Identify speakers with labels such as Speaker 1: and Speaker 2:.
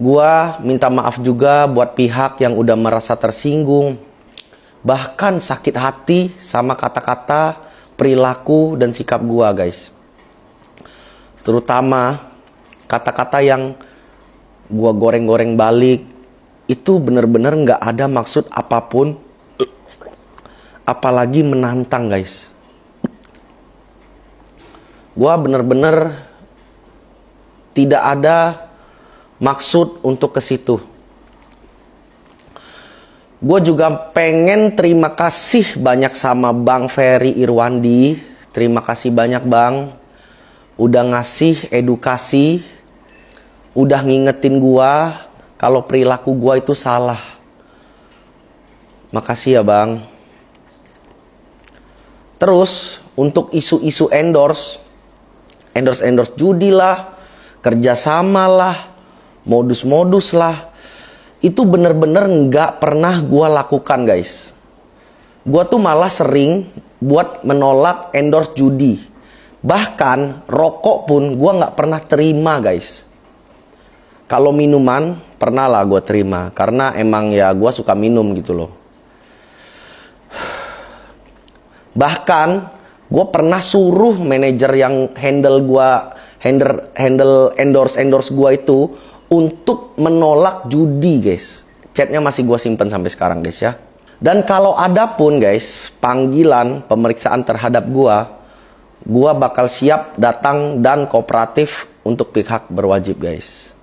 Speaker 1: Gua minta maaf juga buat pihak yang udah merasa tersinggung, bahkan sakit hati sama kata-kata, perilaku, dan sikap gua, guys. Terutama kata-kata yang gua goreng-goreng balik itu bener-bener nggak ada maksud apapun, apalagi menantang, guys. Gua bener-bener tidak ada maksud untuk ke situ. Gue juga pengen terima kasih banyak sama Bang Ferry Irwandi. Terima kasih banyak Bang. Udah ngasih edukasi. Udah ngingetin gue kalau perilaku gue itu salah. Makasih ya Bang. Terus untuk isu-isu endorse. Endorse-endorse judi lah. Kerjasama lah modus-modus lah. Itu bener-bener nggak pernah gue lakukan guys. Gue tuh malah sering buat menolak endorse judi. Bahkan rokok pun gue nggak pernah terima guys. Kalau minuman pernah lah gue terima karena emang ya gue suka minum gitu loh. Bahkan gue pernah suruh manajer yang handle gue handle handle endorse endorse gue itu untuk menolak judi guys. Chatnya masih gua simpen sampai sekarang guys ya. Dan kalau ada pun guys panggilan pemeriksaan terhadap gua, gua bakal siap datang dan kooperatif untuk pihak berwajib guys.